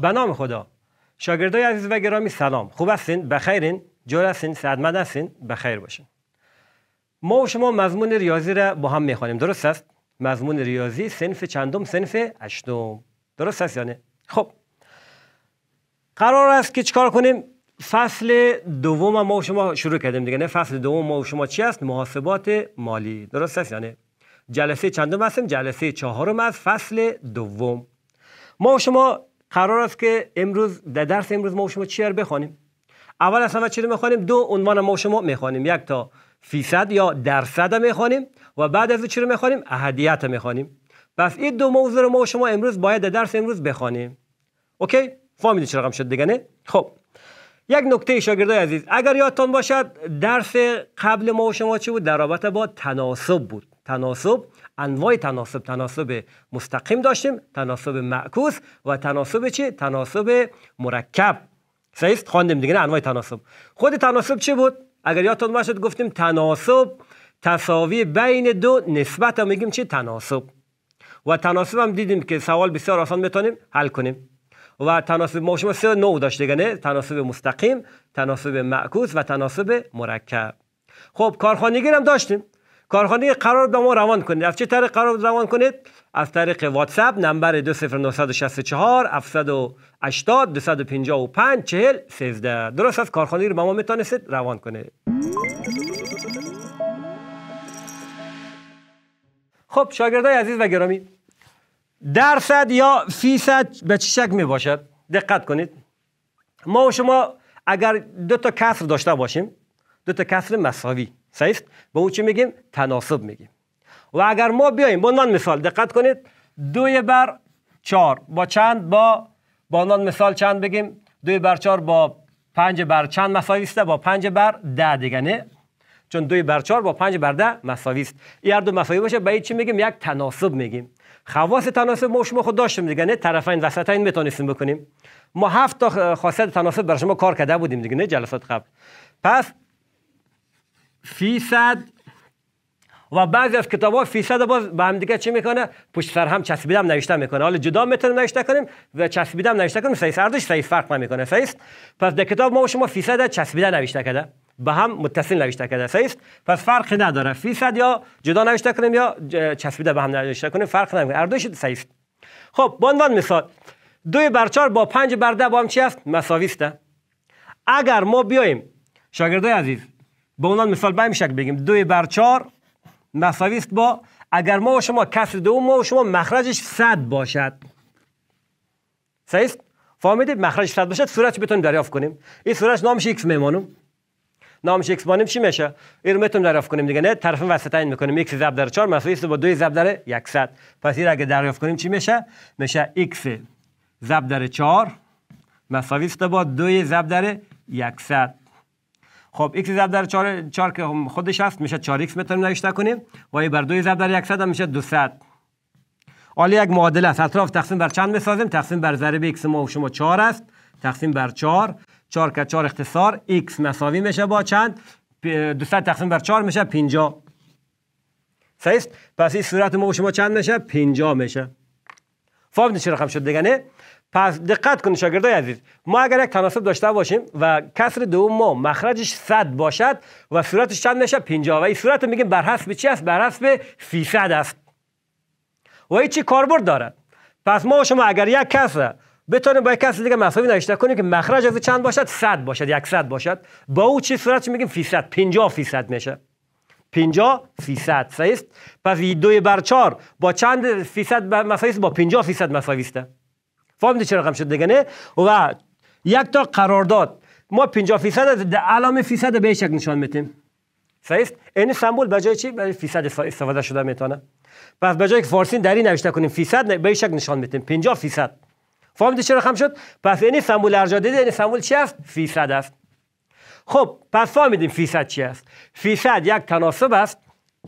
به نام خدا شاگردای عزیز و گرامی سلام خوب هستین بخیرین جور هستین سعدمند هستین بخیر باشین ما و شما مضمون ریاضی را با هم میخوانیم درست است مضمون ریاضی سنف چندم سنف هشتم درست است یعنی؟ خب قرار است که چکار کنیم فصل دوم ما و شما شروع کردیم دیگه نه فصل دوم ما و شما چی است محاسبات مالی درست است یعنی جلسه چندم هستیم جلسه چهارم از فصل دوم ما و شما قرار است که امروز در درس امروز ما و شما چی بخوانیم اول اصلا همه چی رو میخوانیم دو عنوان ما و شما میخوانیم یک تا فیصد یا درصد میخوانیم و بعد از چی رو میخوانیم اهدیت میخوانیم پس این دو موضوع رو ما و شما امروز باید در درس امروز بخوانیم اوکی فهمیدید چرا رقم شد دیگه نه خب یک نکته شاگردای عزیز اگر یادتان باشد درس قبل ما و شما چی بود در با تناسب بود تناسب انواع تناسب تناسب مستقیم داشتیم تناسب معکوس و تناسب چی تناسب مرکب سعیست خواندیم دیگه نه انواع تناسب خود تناسب چی بود اگر یادتون باشد گفتیم تناسب تساوی بین دو نسبت هم میگیم چی تناسب و تناسب هم دیدیم که سوال بسیار آسان میتونیم حل کنیم و تناسب ما شما سه نوع داشت دیگه تناسب مستقیم تناسب معکوس و تناسب مرکب خب کارخانگی هم داشتیم کارخانه قرار به ما روان کنید از چه طریق قرار روان کنید از طریق واتساپ نمبر 20964 780 255 40 13 درست از کارخانه رو به ما میتونستید روان کنید خب شاگردای عزیز و گرامی درصد یا فیصد به چه شک می باشد دقت کنید ما و شما اگر دو تا کسر داشته باشیم دو تا کسر مساوی سایست، به او چی میگیم تناسب میگیم و اگر ما بیایم با عنوان مثال دقت کنید دوی بر چهار با چند با با عنوان مثال چند بگیم دوی بر چهار با پنج بر چند مساوی است با پنج بر ده دیگه نه چون دوی بر چهار با پنج بر ده مساوی است دو مساوی باشه به چی میگیم یک تناسب میگیم خواص تناسب ما شما خود داشتیم دیگه نه طرفین وسطین میتونستیم بکنیم ما هفت تا خاصیت تناسب بر شما کار کرده بودیم دیگه نه جلسات قبل پس فیصد و بعضی از کتاب ها فیصد باز به هم دیگه چی میکنه پشت سر هم چسبیدم نوشته میکنه حالا جدا میتونیم نوشته کنیم و چسبیدم نوشته کنیم صحیح سردش صحیح فرق نمیکنه صحیح پس در کتاب ما و شما فیصد چسبیده نوشته کرده به هم متصل نوشته کرده صحیح پس فرق نداره فیصد یا جدا نوشته کنیم یا چسبیده به هم نوشته کنیم فرق نمیکنه هر دوش صحیح خب به عنوان مثال دو بر چهار با پنج بر ده با هم چی است مساوی اگر ما بیایم شاگردای عزیز به عنوان مثال به شک بگیم دو بر چهار مساوی با اگر ما و شما کسر دو ما و شما مخرجش صد باشد صحیح است فهمیدید مخرجش صد باشد صورتش بتونیم دریافت کنیم این صورتش نامش x میمانم نامش x مانیم چی میشه این رو میتونیم دریافت کنیم دیگه نه طرف وسط این میکنیم x زب در چار مساوی است با دو ضرب در صد پس این اگه دریافت کنیم چی میشه میشه x زب در چار مساوی است با دو ضرب در صد خب x ضرب در 4 4 که خودش هست میشه 4x میتونیم نوشته کنیم و بر 2 ضرب در 100 هم میشه 200 حالا یک معادله است اطراف تقسیم بر چند میسازیم تقسیم بر ضرب x ما و شما 4 است تقسیم بر 4 4 که 4 اختصار x مساوی میشه با چند 200 تقسیم بر 4 میشه 50 صحیح پس این صورت ما و شما چند میشه 50 میشه فهمیدین چه رقم شد دیگه نه پس دقت کنید شاگردای عزیز ما اگر یک تناسب داشته باشیم و کسر دوم ما مخرجش 100 باشد و صورتش چند نشه 50 و این صورت میگیم بر حسب چی است بر حسب 300 است و این چی کاربرد دارد پس ما و شما اگر یک کسر بتونیم با یک کس دیگه مساوی نوشته کنیم که مخرج از چند باشد 100 باشد 100 باشد با او چی صورتش میگیم فیصد 50 فیصد میشه 50 فیصد صحیح است پس دو بر 4 با چند فیصد مساوی با 50 فیصد مساوی است فهمیدی چه رقم شد دیگه نه و یک تا قرارداد ما 50 فیصد علام فیصد به شک نشان میتیم صحیح این یعنی سمبول به جای چی برای فیصد استفاده شده میتونه پس به جای یک فارسی دری نوشته کنیم فیصد به شک نشان میتیم 50 فیصد فهمیدی چرا رقم شد پس این یعنی سمبول ارجادید این یعنی سمبول چی است فیصد است خب پس فهمیدیم فیصد چی است فیصد یک تناسب است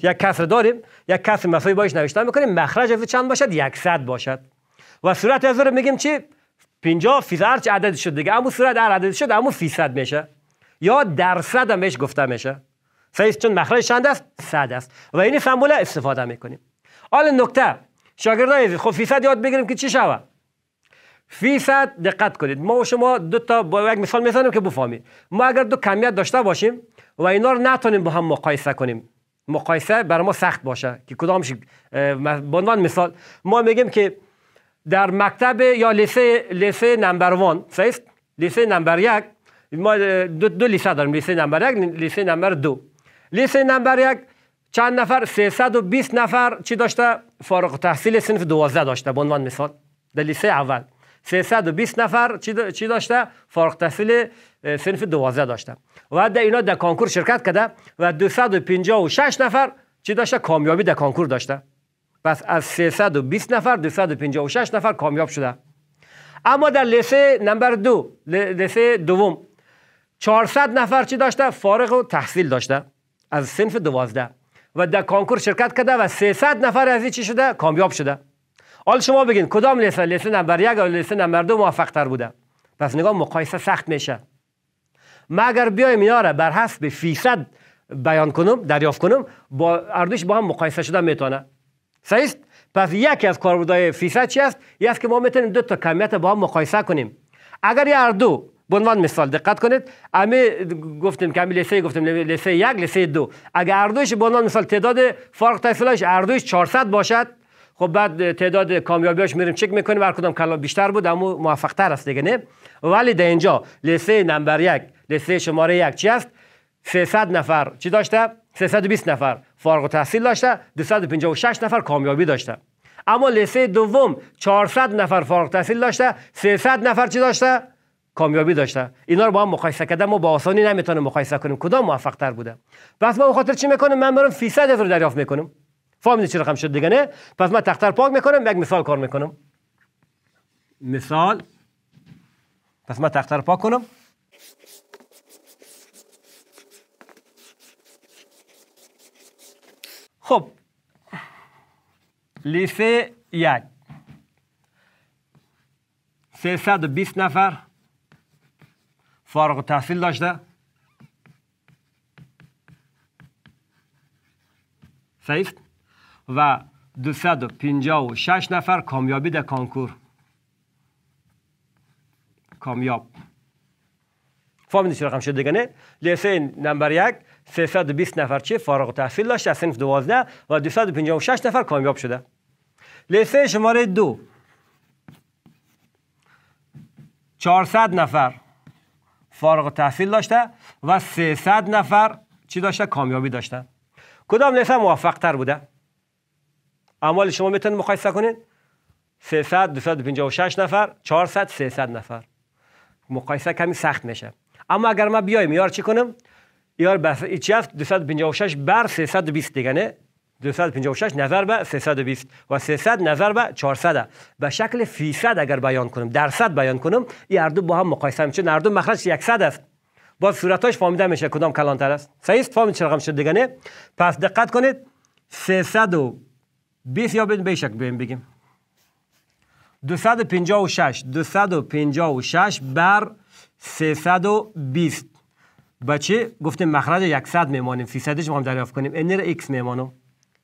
یک کسر داریم یک کسر مساوی باش نوشته میکنیم مخرج از چند باشد 100 باشد و صورت هزار میگیم چی 50 فیصد هر چه عدد شد دیگه اما صورت هر عدد شد اما فیصد میشه یا درصد هم گفته میشه فیس چون مخرج چند است صد است و این سمبول استفاده میکنیم حالا نکته شاگردای عزیز خب فیصد یاد بگیریم که چی شوه فیصد دقت کنید ما و شما دو تا با یک مثال میزنیم که بفهمید ما اگر دو کمیت داشته باشیم و اینا رو نتونیم با هم مقایسه کنیم مقایسه بر ما سخت باشه که کدامش به عنوان مثال ما میگیم که در مکتب یا لیسه لیسه نمبر وان صحیح لیسه نمبر یک ما دو, دو لیسه داریم لیسه نمبر یک لیسه نمبر دو لیسه نمبر یک چند نفر 320 نفر چی داشته فارغ تحصیل سنف 12 داشته به عنوان مثال در لیسه اول 320 نفر چی داشته فارغ تحصیل سنف 12 داشته و در اینا در کنکور شرکت کرده و 256 نفر چی داشته کامیابی در کنکور داشته پس از 320 نفر 256 نفر کامیاب شده اما در لسه نمبر دو لسه دوم 400 نفر چی داشته فارغ و تحصیل داشته از سنف دوازده و در کنکور شرکت کرده و 300 نفر از این چی شده کامیاب شده حال شما بگین کدام لسه لسه نمبر یک و لسه نمبر دو موفق تر بوده پس نگاه مقایسه سخت میشه ما اگر بیایم اینا را بر حسب فیصد بیان کنم دریافت کنم با اردوش با هم مقایسه شده میتونه صحیح پس یکی از کاربردهای فیصد چی است یکی که ما میتونیم دو تا کمیت با هم مقایسه کنیم اگر یه اردو به عنوان مثال دقت کنید همه گفتیم که لسه گفتیم لسه یک لسه دو اگر اردوش به عنوان مثال تعداد فارغ تحصیلاش اردوش چهارصد باشد خب بعد تعداد کامیابیاش میریم چک میکنیم هر کدام کلا بیشتر بود اما موفق تر است دیگه نه ولی در اینجا لسه نمبر یک لسه شماره یک چی است 300 نفر چی داشته 320 نفر فارغ تحصیل داشته 256 نفر کامیابی داشته اما لسه دوم 400 نفر فارغ تحصیل داشته 300 نفر چی داشته کامیابی داشته اینا رو با هم مقایسه کردن ما با آسانی نمیتونیم مقایسه کنیم کدام موفق تر بوده پس ما خاطر چی میکنم من برام فیصد از رو دریافت میکنم فهمید چی رقم شد دیگه نه پس من تختر پاک میکنم یک مثال کار میکنم مثال پس من تختر پاک کنم خب لیسه یک 320 نفر فارغ تحصیل داشته صحیح و 256 نفر کامیابی در کانکور کامیاب فهمیدید چه رقم شد دیگه نه لیسه نمبر یک 320 چه فارغ تحصیل داشت از سنف 12 و 256 نفر کامیاب شده لیسه شماره دو 400 نفر فارغ تحصیل داشته و 300 نفر چی داشته کامیابی داشته کدام لیسه موفق تر بوده اموال شما میتونید مقایسه کنید 300 256 نفر 400 300 نفر مقایسه کمی سخت میشه اما اگر من بیایم یار چی کنم یار هست؟ 256 بر 320 دیگه نه 256 نظر به 320 و 300 نظر به 400 به شکل فیصد اگر بیان کنم درصد بیان کنم این هر دو با هم مقایسه میشه هر دو مخرج 100 است با صورتاش فهمیده میشه کدام کلانتر است صحیح است فهمید چه رقم شد دیگه نه پس دقت کنید 320 یا بدون به شکل بیم بگیم 256 256 بر 320 بچه گفتیم مخرج 100 میمانیم 300 ما هم دریافت کنیم ان ایکس x میمانم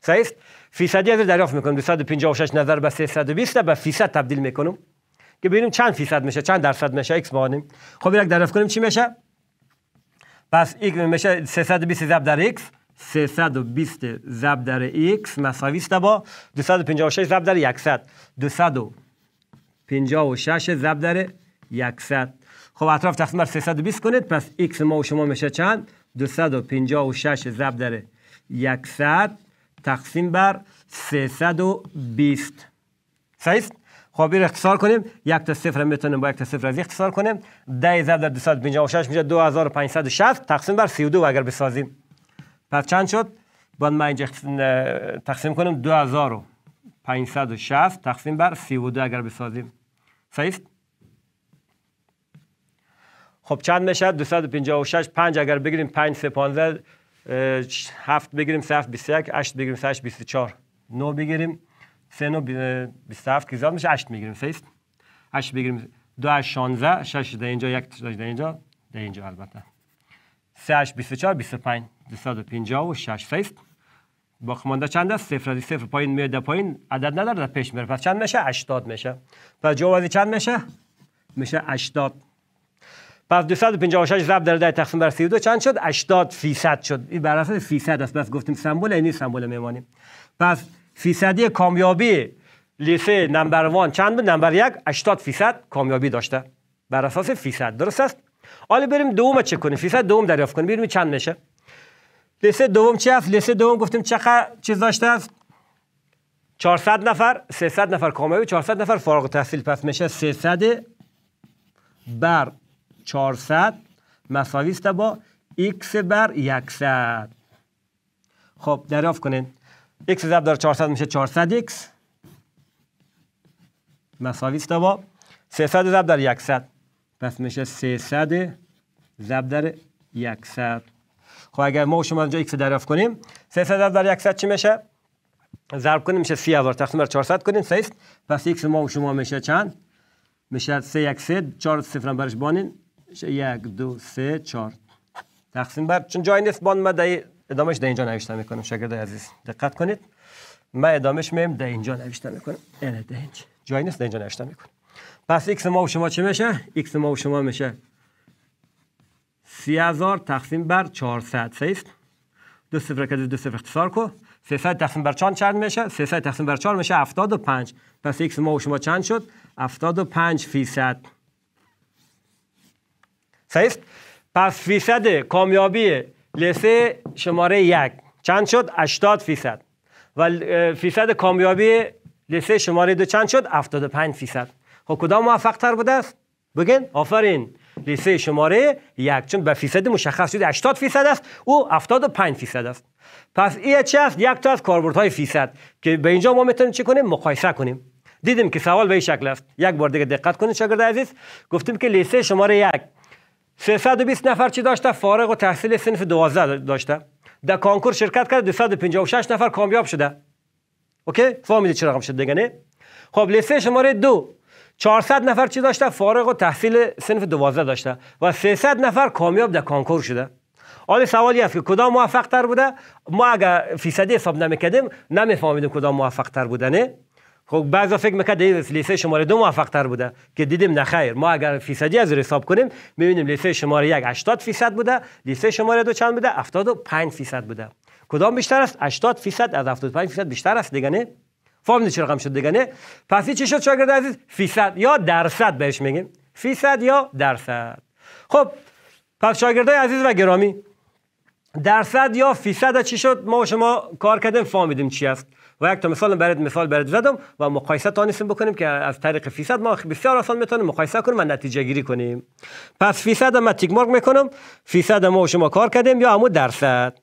صحیح است فیصدی از دریافت میکنم 256 نظر به 320 به فیصد تبدیل میکنم که ببینیم چند فیصد میشه چند درصد میشه x میمانیم خب یک دریافت کنیم چی میشه پس x میشه 320 ضرب در x 320 ضرب در x مساوی است با 256 ضرب در 100 256 ضرب در 100 خب اطراف تقسیم بر 320 کنید پس x ما و شما میشه چند 256 ضرب در 100 تقسیم بر 320 صحیح خب این اختصار کنیم یک تا صفر میتونیم با یک تا صفر از اختصار کنیم 10 ضرب در 256 میشه 2560 تقسیم بر 32 اگر بسازیم پس چند شد باید من اینجا تقسیم کنیم 2560 تقسیم بر 32 اگر بسازیم صحیح خب چند میشه 256 5 اگر بگیریم 5 3 15 7 بگیریم 3 21 8 بگیریم 3 24 9 بگیریم 3 9 27 که زیاد میشه 8 میگیریم 3 8 بگیریم 2 8 16 6 در اینجا 1 در اینجا در اینجا البته 3 8 24 25 256 3 خمانده چند است صفر از صفر پایین میاد در پایین عدد نداره پیش میره پس چند میشه 80 میشه پس جواب چند میشه میشه 80 پس 256 ضرب در ده تقسیم بر 32 چند شد 80 فیصد شد این بر اساس فیصد است بس گفتیم سمبل یعنی سمبل میمانیم پس فیصدی کامیابی لیسه نمبر 1 چند بود نمبر 1 80 فیصد کامیابی داشته بر اساس فیصد درست است حالا بریم دوم چه کنیم فیصد دوم دریافت کنیم ببینیم چند میشه لیسه دوم چی است لیسه دوم گفتیم چقدر چیز داشته است 400 نفر 300 نفر کامیابی 400 نفر فارغ التحصیل پس میشه 300 بر 400 مساوی است با x بر 100 خب دریافت کنید. x ضرب در 400 میشه 400x مساوی است با 300 ضرب در 100 پس میشه 300 ضرب در 100 خب اگر ما شما شما اینجا x دریافت کنیم 300 ضرب در 100 چی میشه ضرب کنیم میشه 30000 تقسیم بر 400 کنیم صحیح است پس x ما شما میشه چند میشه 3 1 3 4 0 برش بانین میشه یک دو سه چهار تقسیم بر چون جای نیست باند من در ادامهش در اینجا نوشته میکنم شاگرد عزیز دقت کنید من ادامهش میم در اینجا نوشته میکنم اینه در اینجا جای نیست نوشته میکنم پس x ما شما چه میشه؟ x ما شما میشه سی هزار تقسیم بر 400 سه است دو صفر که دو کو 300 تقسیم بر چند چند میشه 300 تقسیم بر 4 میشه 75 پس x ما شما چند شد 75 فیصد است پس فیصد کامیابی لسه شماره یک چند شد 80 فیصد و فیصد کامیابی لسه شماره دو چند شد 75 فیصد خب کدام موفق تر بوده است بگین آفرین لیسه شماره یک چون به فیصد مشخص شده 80 فیصد است او 75 فیصد است پس این چه است یک تا از های فیصد که به اینجا ما میتونیم چه کنیم مقایسه کنیم دیدیم که سوال به این شکل است یک بار دیگه دقت کنید شاگرد عزیز گفتیم که لیسه شماره یک 320 نفر چی داشته فارغ و تحصیل سنف 12 داشته در کانکور شرکت کرده 256 نفر کامیاب شده اوکی فهمیدی چه رقم شد دیگه نه خب لیسه شماره دو 400 نفر چی داشته فارغ و تحصیل سنف 12 داشته و 300 نفر کامیاب در کانکور شده حالا سوالی است که کدام موفق تر بوده ما اگر فیصدی حساب نمیکردیم نمیفهمیدیم کدام موفق تر بوده خب بعضا فکر میکرد لیسه شماره دو موفق تر بوده که دیدیم نه خیر ما اگر فیصدی از حساب کنیم میبینیم لیسه شماره یک 80 فیصد بوده لیسه شماره دو چند بوده 75 فیصد بوده کدام بیشتر است 80 فیصد از 75 فیصد بیشتر است دیگه نه فهم نشه رقم شد دیگه نه پس چی شد شاگرد عزیز فیصد یا درصد بهش میگیم فیصد یا درصد خب پس شاگردای عزیز و گرامی درصد یا فیصد چی شد ما شما کار کردیم فهمیدیم چی است و یک تا مثال برات مثال برات زدم و مقایسه تانستیم بکنیم که از طریق فیصد ما بسیار آسان میتونیم مقایسه کنیم و نتیجه گیری کنیم پس فیصد ما تیک مارک میکنم فیصد ما و شما کار کردیم یا اما درصد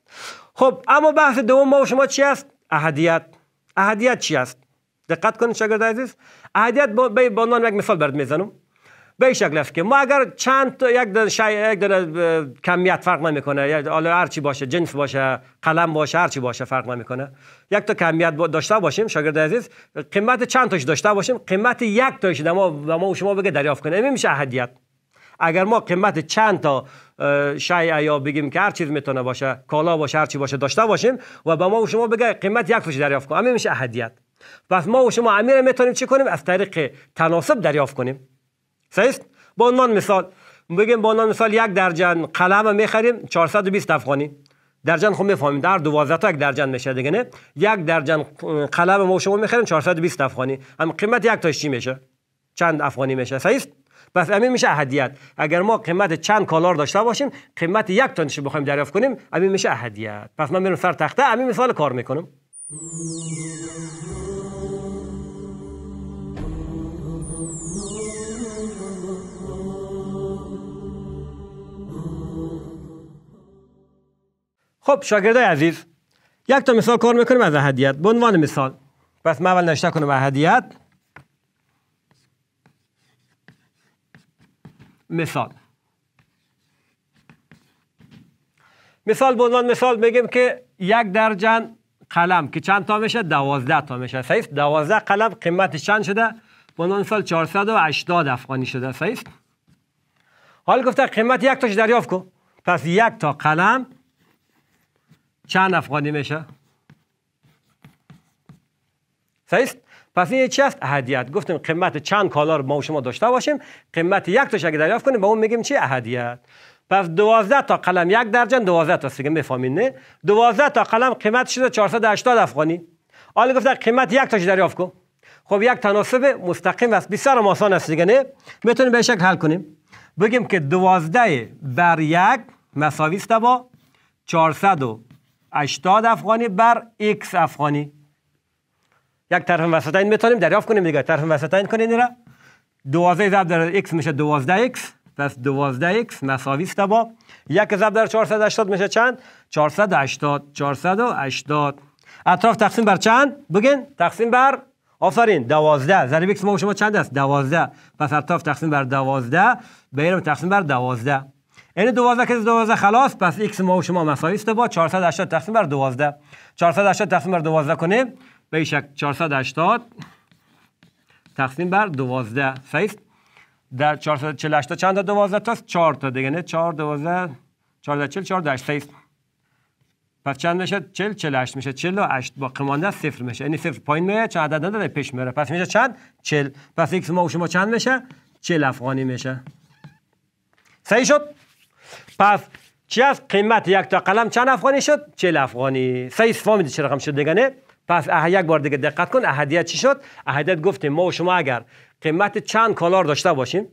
خب اما بحث دوم ما و شما چی است اهدیت اهدیت چی است دقت کنید شاگرد عزیز اهدیت با به عنوان یک مثال برات میزنم به شکل که ما اگر چند تا یک دن شای... یک دن کمیت فرق نمیکنه حالا هر چی باشه جنس باشه قلم باشه هر چی باشه فرق نمیکنه یک تا کمیت داشته باشیم شاگرد عزیز قیمت چند تاش داشته باشیم قیمت یک تاش ما و ما شما بگه دریافت کنه این میشه اگر ما قیمت چند تا شای یا بگیم که هر چیز میتونه باشه کالا باشه هر چی باشه داشته باشیم و به ما و شما بگه قیمت یک تاش دریافت کنه همین میشه احدیت پس ما و شما امیر میتونیم چی کنیم از طریق تناسب دریافت کنیم صحیح؟ با عنوان مثال بگیم با عنوان مثال یک درجن قلم میخریم 420 افغانی درجن خب میفهمیم در 12 تا یک درجن میشه دیگه نه یک درجن قلم ما شما میخریم 420 افغانی هم قیمت یک تاش چی میشه چند افغانی میشه صحیح پس همین میشه اهدیت اگر ما قیمت چند کالار داشته باشیم قیمت یک تنش بخوایم دریافت کنیم همین میشه اهدیت پس من میرم سر تخته همین مثال کار میکنم خب شاگردای عزیز یک تا مثال کار میکنیم از احدیت به عنوان مثال پس من اول نشته کنم احدیت مثال مثال به عنوان مثال بگیم که یک درجن قلم که چند تا میشه دوازده تا میشه صحیح دوازده قلم قیمت چند شده به عنوان مثال 480 افغانی شده صحیح حال گفته قیمت یک تاش دریافت کن پس یک تا قلم چند افغانی میشه صحیح پس این چی است اهدیت گفتیم قیمت چند کالار ما و شما داشته باشیم قیمت یک تاش اگه دریافت کنیم به اون میگیم چی اهدیت پس 12 تا قلم یک درجن 12 تا سیگه میفهمین نه 12 تا قلم قیمت شده 480 افغانی حالا گفتن قیمت یک تاش دریافت کن خب یک تناسب مستقیم است بسیار آسان است دیگه نه میتونیم به شکل حل کنیم بگیم که 12 بر یک مساوی است با 400 80 افغانی بر x افغانی یک طرف وسطین میتونیم دریافت کنیم دیگه طرف وسطین کنین را 12 ضرب در x میشه 12 x پس 12 x مساوی است با یک ضرب در 480 میشه چند 480 480 اطراف تقسیم بر چند بگین تقسیم بر آفرین 12 ضریب x ما شما چند است 12 پس اطراف تقسیم بر 12 بیرم تقسیم بر 12 یعنی 12 که 12 خلاص پس x ما و شما مساوی است با 480 تقسیم بر 12 480 تقسیم بر 12 کنه به شک 480 تقسیم بر 12 صحیح در 448 تا چند تا 12 تا 4 تا دیگه نه 4 12 14 48 صحیح پس چند میشه 40 48 میشه 48 با قمانده صفر میشه یعنی صفر پایین میاد چند عدد نداره پیش میره پس میشه چند 40 پس x ما و شما چند میشه 40 افغانی میشه صحیح شد پس چی از قیمت یک تا قلم چند افغانی شد؟ چه افغانی سه فهمیدی چه رقم شد نگنه؟ پس اه یک بار دیگه دقت کن اهدیت چی شد؟ اهدیت گفتیم ما و شما اگر قیمت چند کالار داشته باشیم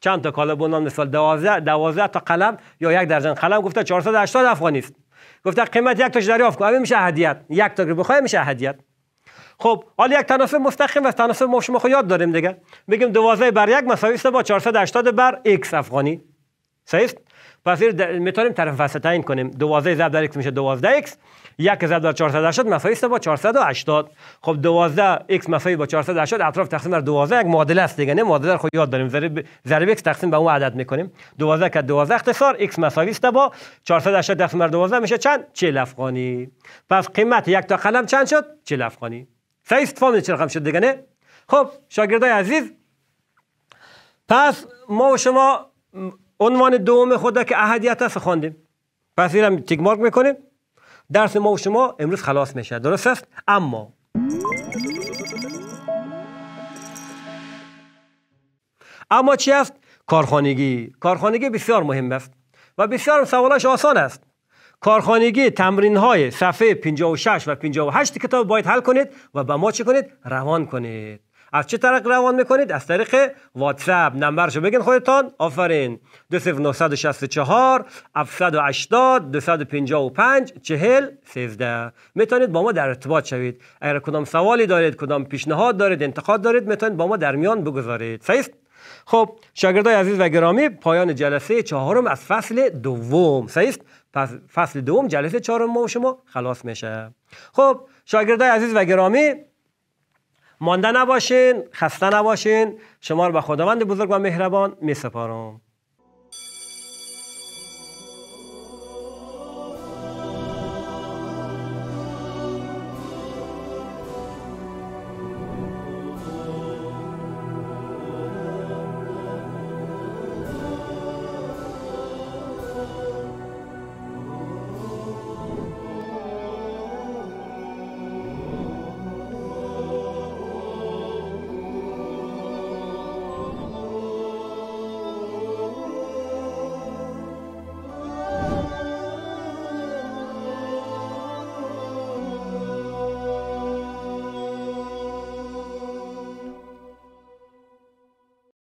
چند تا کالا بنام مثال 12 12 تا قلم یا یک درجن قلم گفته 480 افغانی است گفته قیمت یک تاش دریافت کن میشه هدیت یک تا که بخوای میشه هدیت خب حالا یک تناسب مستقیم و تناسب ما شما یاد داریم دیگه بگیم 12 بر یک مساوی است با 480 بر x افغانی صحیح پس میتونیم طرف وسطین کنیم 12 ضرب در x میشه 12 x 1 ضرب در 480 مساوی است با 480 خب 12 x مساوی با 480 اطراف تقسیم بر 12 یک معادله است دیگه نه معادله رو خود یاد داریم ضرب ضرب x تقسیم به اون عدد میکنیم 12 که 12 اختصار x مساوی است با 480 تقسیم بر 12 میشه چند 40 افغانی پس قیمت یک تا قلم چند شد 40 افغانی صحیح فهمیدید چه رقم شد دیگه نه خب شاگردای عزیز پس ما و شما عنوان دوم خود که اهدیت است خواندیم پس اینم تیک مارک میکنیم درس ما و شما امروز خلاص میشه درست است اما اما چی است کارخانگی کارخانگی بسیار مهم است و بسیار سوالش آسان است کارخانگی تمرین های صفحه 56 و 58 کتاب باید حل کنید و به ما چه کنید روان کنید از چه طریق روان میکنید از طریق واتساب نمبرشو بگین خودتان آفرین 2964 780 255 40 13 میتونید با ما در ارتباط شوید اگر کدام سوالی دارید کدام پیشنهاد دارید انتقاد دارید میتونید با ما در میان بگذارید سیست خب شاگردای عزیز و گرامی پایان جلسه چهارم از فصل دوم سیست؟ پس فصل دوم جلسه چهارم ما شما خلاص میشه خب شاگردای عزیز و گرامی مانده نباشین خسته نباشین شما رو به خداوند بزرگ و مهربان می